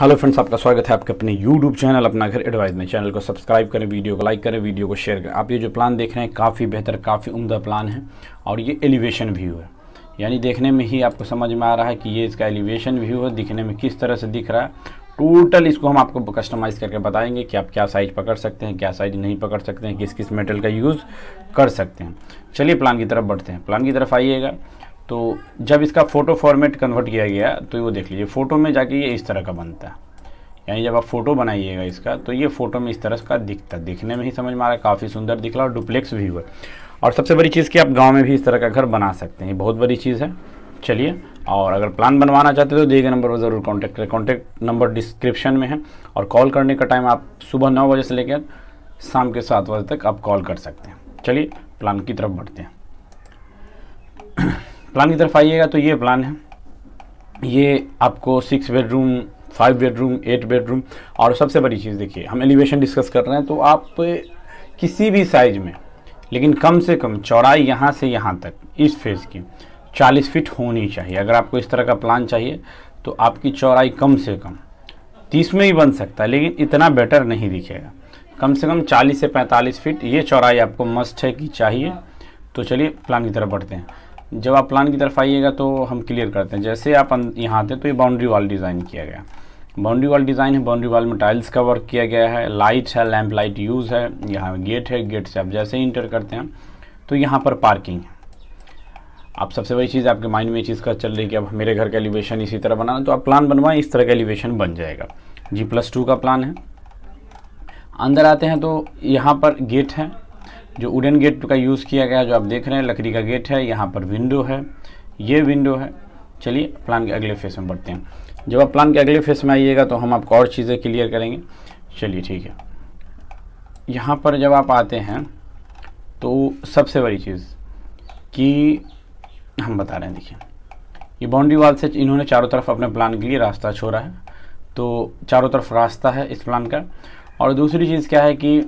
hello friends आपका स्वागत है आपके अपने यूट्यूब चैनल अपना घर एडवाइज में चैनल को सब्सक्राइब करें वीडियो को लाइक करें वीडियो को शेयर करें आप ये जो प्लान देख रहे हैं काफ़ी बेहतर काफ़ी उम्दा प्लान है और ये एलिवेशन व्यू है यानी देखने में ही आपको समझ में आ रहा है कि ये इसका एलिवेशन व्यू है दिखने में किस तरह से दिख रहा है टोटल इसको हम आपको कस्टमाइज़ करके बताएंगे कि आप क्या साइज पकड़ सकते हैं क्या साइज नहीं पकड़ सकते हैं किस किस मेटल का यूज़ कर सकते हैं चलिए प्लान की तरफ बढ़ते हैं प्लान की तरफ आइएगा तो जब इसका फ़ोटो फॉर्मेट कन्वर्ट किया गया तो वो देख लीजिए फ़ोटो में जाके ये इस तरह का बनता है यानी जब आप फ़ोटो बनाइएगा इसका तो ये फ़ोटो में इस तरह का दिखता दिखने में ही समझ में आ रहा है काफ़ी सुंदर दिख रहा और डुप्लेक्स व्यू है और सबसे बड़ी चीज़ कि आप गाँव में भी इस तरह का घर बना सकते हैं ये बहुत बड़ी चीज़ है चलिए और अगर प्लान बनवाना चाहते हो तो दिए गए नंबर पर ज़रूर कॉन्टैक्ट करें कॉन्टैक्ट नंबर डिस्क्रिप्शन में है और कॉल करने का टाइम आप सुबह नौ बजे से लेकर शाम के सात बजे तक आप कॉल कर सकते हैं चलिए प्लान की तरफ बढ़ते हैं प्लान की तरफ आइएगा तो ये प्लान है ये आपको six bedroom five bedroom eight bedroom और सबसे बड़ी चीज़ देखिए हम एलिवेशन डिस्कस कर रहे हैं तो आप किसी भी साइज़ में लेकिन कम से कम चौड़ाई यहाँ से यहाँ तक इस फेज़ की 40 फीट होनी चाहिए अगर आपको इस तरह का प्लान चाहिए तो आपकी चौड़ाई कम से कम 30 में ही बन सकता है लेकिन इतना बेटर नहीं दिखेगा कम से कम 40 से 45 फीट ये चौड़ाई आपको मस्ट है कि चाहिए तो चलिए प्लान की तरफ बढ़ते हैं जब आप प्लान की तरफ आइएगा तो हम क्लियर करते हैं जैसे आप अं-, यहाँ आते हैं तो ये बाउंड्री वाल डिज़ाइन किया गया बाउंड्री वाल डिज़ाइन है बाउंड्री वाल में टाइल्स का वर्क किया गया है लाइट है लैम्प लाइट यूज़ है यहाँ गेट है गेट से आप जैसे ही इंटर करते हैं तो यहाँ पर पार्किंग है आप सबसे बड़ी चीज़ आपके माइंड में चीज़ का चल रही है कि अब मेरे घर का एलिवेशन इसी तरह बनाना तो आप प्लान बनवाएं इस तरह का एलिवेशन बन जाएगा जी प्लस टू का प्लान है अंदर आते हैं तो यहाँ पर गेट है जो वुडन गेट का यूज़ किया गया जो आप देख रहे हैं लकड़ी का गेट है यहाँ पर विंडो है ये विंडो है चलिए प्लान के अगले फेस में बढ़ते हैं जब आप प्लान के अगले फेस में आइएगा तो हम आपको और चीज़ें क्लियर करेंगे चलिए ठीक है यहाँ पर जब आप आते हैं तो सबसे बड़ी चीज़ कि हम बता रहे हैं देखिए ये बाउंड्री वाल से इन्होंने चारों तरफ अपने प्लान के लिए रास्ता छोड़ा है तो चारों तरफ रास्ता है इस प्लान का और दूसरी चीज़ क्या है कि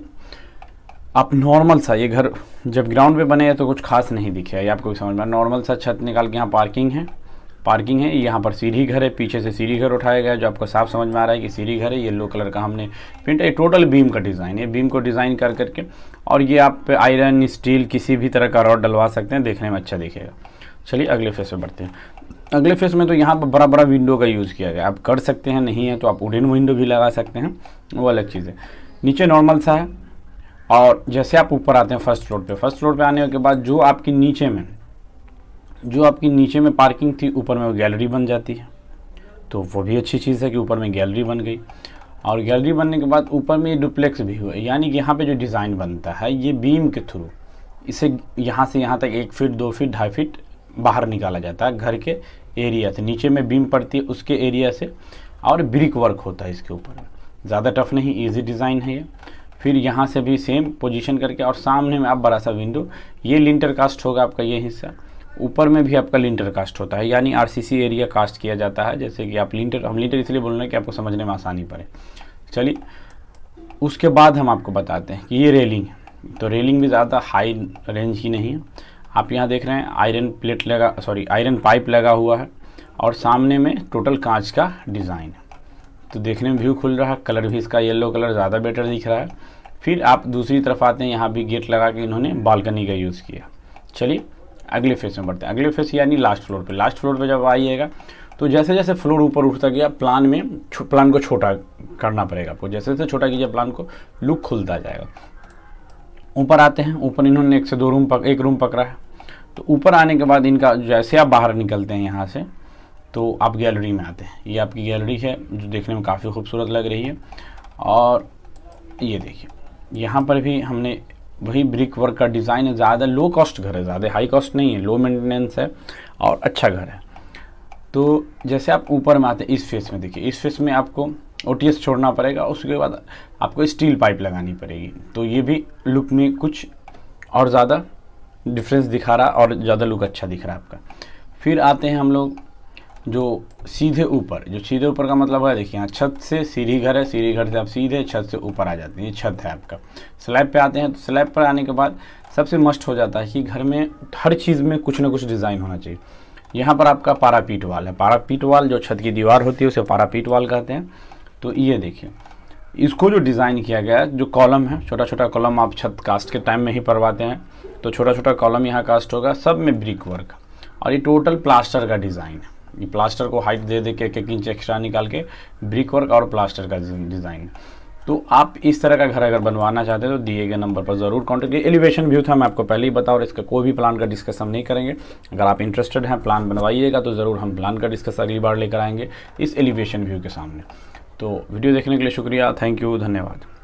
आप नॉर्मल सा ये घर जब ग्राउंड पे बने हैं तो कुछ खास नहीं दिखे ये आपको समझ में नॉर्मल सा छत निकाल के यहाँ पार्किंग है पार्किंग है यहाँ पर सीढ़ी घर है पीछे से सीढ़ी घर उठाया गया जो आपको साफ समझ में आ रहा है कि सीढ़ी घर है येलो कलर का हमने पेंट है टोटल बीम का डिज़ाइन है बीम को डिज़ाइन कर करके और ये आप आयरन स्टील किसी भी तरह का रॉड डलवा सकते हैं देखने में अच्छा दिखेगा चलिए अगले फेस में बढ़ते हैं अगले फेस में तो यहाँ पर बड़ा बड़ा विंडो का यूज़ किया गया आप कर सकते हैं नहीं है तो आप उडेन विंडो भी लगा सकते हैं वो अलग चीज़ है नीचे नॉर्मल सा है और जैसे आप ऊपर आते हैं फर्स्ट फ्लोर पे फर्स्ट फ्लोर पे आने के बाद जो आपकी नीचे में जो आपकी नीचे में पार्किंग थी ऊपर में वो गैलरी बन जाती है तो वो भी अच्छी चीज़ है कि ऊपर में गैलरी बन गई और गैलरी बनने के बाद ऊपर में ये डुप्लेक्स भी हुआ यानी कि यहाँ पे जो डिज़ाइन बनता है ये बीम के थ्रू इसे यहाँ से यहाँ तक एक फीट दो फीट ढाई फीट बाहर निकाला जाता है घर के एरिया से नीचे में बीम पड़ती है उसके एरिया से और ब्रिक वर्क होता है इसके ऊपर ज़्यादा टफ नहीं ईजी डिज़ाइन है ये फिर यहाँ से भी सेम पोजीशन करके और सामने में आप बड़ा सा विंडो ये लिंटर कास्ट होगा आपका ये हिस्सा ऊपर में भी आपका लिंटर कास्ट होता है यानी आरसीसी एरिया कास्ट किया जाता है जैसे कि आप लिंटर हम लिंटर इसलिए बोल रहे हैं कि आपको समझने में आसानी पड़े चलिए उसके बाद हम आपको बताते हैं कि ये रेलिंग है तो रेलिंग भी ज़्यादा हाई रेंज की नहीं है आप यहाँ देख रहे हैं आयरन प्लेट लगा सॉरी आयरन पाइप लगा हुआ है और सामने में टोटल कांच का डिज़ाइन है तो देखने में व्यू खुल रहा कलर भी इसका येलो कलर ज़्यादा बेटर दिख रहा है फिर आप दूसरी तरफ आते हैं यहाँ भी गेट लगा के इन्होंने बालकनी का यूज़ किया चलिए अगले फेस में बढ़ते हैं अगले फेस यानी लास्ट फ्लोर पे लास्ट फ्लोर पे जब आइएगा तो जैसे जैसे फ्लोर ऊपर उठता गया प्लान में प्लान को छोटा करना पड़ेगा आपको जैसे जैसे छोटा कीजिए प्लान को लुक खुलता जाएगा ऊपर आते हैं ऊपर इन्होंने एक से दो रूम पक, एक रूम पकड़ा है तो ऊपर आने के बाद इनका जैसे आप बाहर निकलते हैं यहाँ से तो आप गैलरी में आते हैं ये आपकी गैलरी है जो देखने में काफ़ी खूबसूरत लग रही है और ये देखिए यहाँ पर भी हमने वही ब्रिक वर्क का डिज़ाइन है ज़्यादा लो कॉस्ट घर है ज़्यादा हाई कॉस्ट नहीं है लो मेंटेनेंस है और अच्छा घर है तो जैसे आप ऊपर में आते हैं इस फेस में देखिए इस फेस में आपको ओ छोड़ना पड़ेगा उसके बाद आपको स्टील पाइप लगानी पड़ेगी तो ये भी लुक में कुछ और ज़्यादा डिफरेंस दिखा रहा और ज़्यादा लुक अच्छा दिख रहा है आपका फिर आते हैं हम लोग जो सीधे ऊपर जो सीधे ऊपर का मतलब है देखिए यहाँ छत से सीढ़ी घर है सीढ़ी घर से आप सीधे छत से ऊपर आ जाते हैं ये छत है आपका स्लैब पे आते हैं तो स्लैब पर आने के बाद सबसे मस्ट हो जाता है कि घर में हर चीज़ में कुछ ना कुछ डिज़ाइन होना चाहिए यहाँ पर आपका पारापीट वाल है पारापीट वाल जो छत की दीवार होती है उसे पारापीट वाल कहते हैं तो ये देखिए इसको जो डिज़ाइन किया गया जो कॉलम है छोटा छोटा कॉलम आप छत कास्ट के टाइम में ही परवाते हैं तो छोटा छोटा कॉलम यहाँ कास्ट होगा सब में ब्रिक वर्क और ये टोटल प्लास्टर का डिज़ाइन है प्लास्टर को हाइट दे दे के एक इंच एक्स्ट्रा निकाल के ब्रिक वर्क और प्लास्टर का डिज़ाइन तो आप इस तरह का घर अगर बनवाना चाहते हैं तो दिए गए नंबर पर ज़रूर कॉन्टैक्ट कीजिए एलिवेशन व्यू था मैं आपको पहले ही बताऊँ और इसका कोई भी प्लान का डिस्कस हम नहीं करेंगे अगर आप इंटरेस्टेड हैं प्लान बनवाइएगा तो ज़रूर हम प्लान का डिस्कस अगली बार लेकर आएंगे इस एलिवेशन व्यू के सामने तो वीडियो देखने के लिए शुक्रिया थैंक यू धन्यवाद